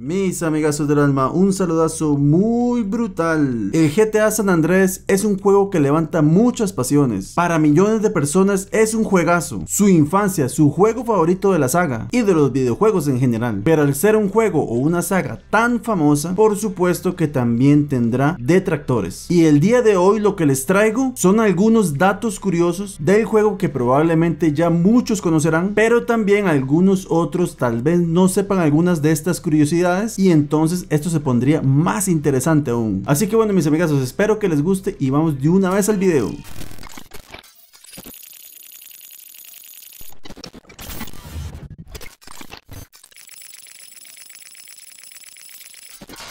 Mis amigazos del alma, un saludazo muy brutal. El GTA San Andrés es un juego que levanta muchas pasiones. Para millones de personas es un juegazo, su infancia, su juego favorito de la saga y de los videojuegos en general. Pero al ser un juego o una saga tan famosa, por supuesto que también tendrá detractores. Y el día de hoy lo que les traigo son algunos datos curiosos del juego que probablemente ya muchos conocerán, pero también algunos otros tal vez no sepan algunas de estas curiosidades y entonces esto se pondría más interesante aún. Así que bueno mis amigas, os espero que les guste y vamos de una vez al video.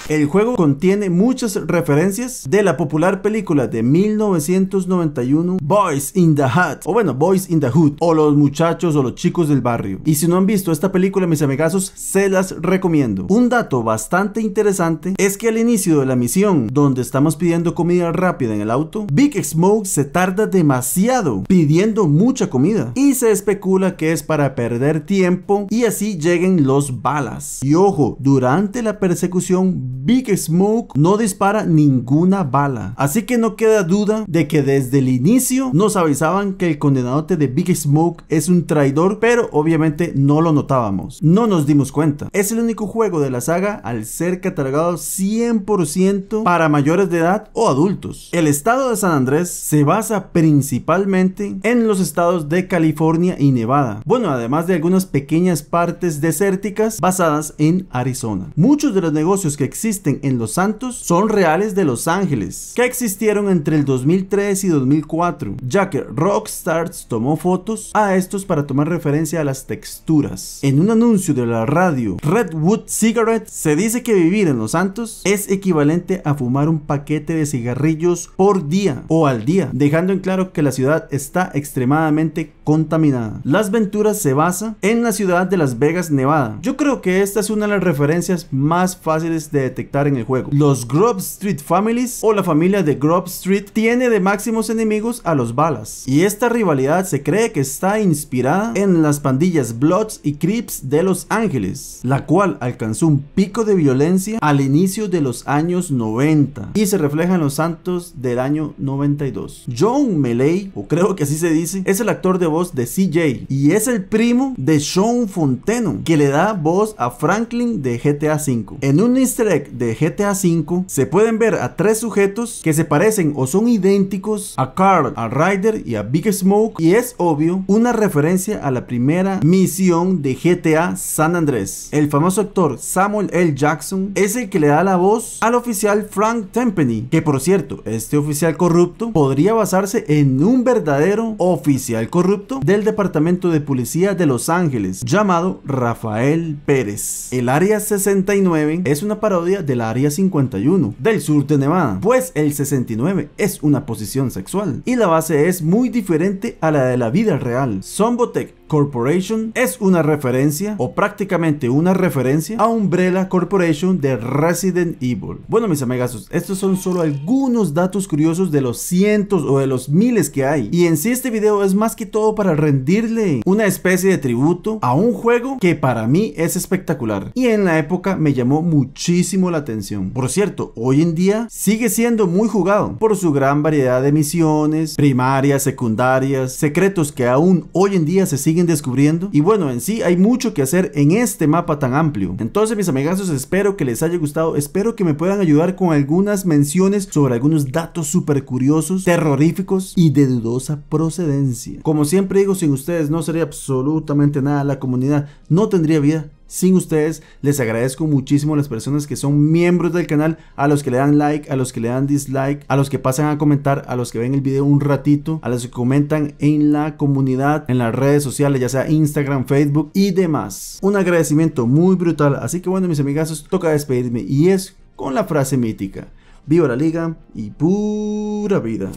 El juego contiene muchas referencias de la popular película de 1991 Boys in the Hut, o bueno, Boys in the Hood, o los muchachos o los chicos del barrio. Y si no han visto esta película, mis amigazos, se las recomiendo. Un dato bastante interesante es que al inicio de la misión, donde estamos pidiendo comida rápida en el auto, Big Smoke se tarda demasiado pidiendo mucha comida y se especula que es para perder tiempo y así lleguen los balas. Y ojo, durante la persecución Big Smoke no dispara ninguna bala. Así que no queda duda de que desde el inicio nos avisaban que el condenado de Big Smoke es un traidor, pero obviamente no lo notábamos. No nos dimos cuenta. Es el único juego de la saga al ser catalogado 100% para mayores de edad o adultos. El estado de San Andrés se basa principalmente en los estados de California y Nevada. Bueno, además de algunas pequeñas partes desérticas basadas en Arizona. Muchos de los negocios que existen en los santos son reales de los ángeles, que existieron entre el 2003 y 2004, ya que Rockstars tomó fotos a estos para tomar referencia a las texturas. En un anuncio de la radio Redwood Cigarette se dice que vivir en los santos es equivalente a fumar un paquete de cigarrillos por día o al día, dejando en claro que la ciudad está extremadamente contaminada. Las Venturas se basa en la ciudad de Las Vegas, Nevada. Yo creo que esta es una de las referencias más fáciles de detectar en el juego. Los Grub Street Families o la familia de Grub Street tiene de máximos enemigos a los balas. Y esta rivalidad se cree que está inspirada en las pandillas Bloods y Crips de Los Ángeles, la cual alcanzó un pico de violencia al inicio de los años 90 y se refleja en los Santos del año 92. John Melee, o creo que así se dice, es el actor de voz de CJ y es el primo de Sean Fonteno, que le da voz a Franklin de GTA V. En un de GTA V se pueden ver a tres sujetos que se parecen o son idénticos a Carl, a Ryder y a Big Smoke y es obvio una referencia a la primera misión de GTA San Andrés. El famoso actor Samuel L. Jackson es el que le da la voz al oficial Frank Tempany, que por cierto, este oficial corrupto podría basarse en un verdadero oficial corrupto del Departamento de Policía de Los Ángeles llamado Rafael Pérez. El Área 69 es una parodia del Área 51 del sur de Nevada, pues el 69 es una posición sexual y la base es muy diferente a la de la vida real. Zombotech Corporation es una referencia o prácticamente una referencia a Umbrella Corporation de Resident Evil. Bueno mis amigazos, estos son solo algunos datos curiosos de los cientos o de los miles que hay. Y en sí este video es más que todo para rendirle una especie de tributo a un juego que para mí es espectacular. Y en la época me llamó muchísimo la atención. Por cierto, hoy en día sigue siendo muy jugado por su gran variedad de misiones, primarias, secundarias, secretos que aún hoy en día se siguen descubriendo. Y bueno, en sí hay mucho que hacer en este mapa tan amplio. Entonces mis amigazos, espero que les haya gustado, espero que me puedan ayudar con algunas menciones sobre algunos datos súper curiosos, terroríficos y de dudosa procedencia. Como siempre digo, sin ustedes no sería absolutamente nada la comunidad, no tendría vida, sin ustedes, les agradezco muchísimo a las personas que son miembros del canal, a los que le dan like, a los que le dan dislike, a los que pasan a comentar, a los que ven el video un ratito, a los que comentan en la comunidad, en las redes sociales, ya sea Instagram, Facebook y demás. Un agradecimiento muy brutal. Así que bueno, mis amigazos, toca despedirme y es con la frase mítica. Viva la liga y pura vida.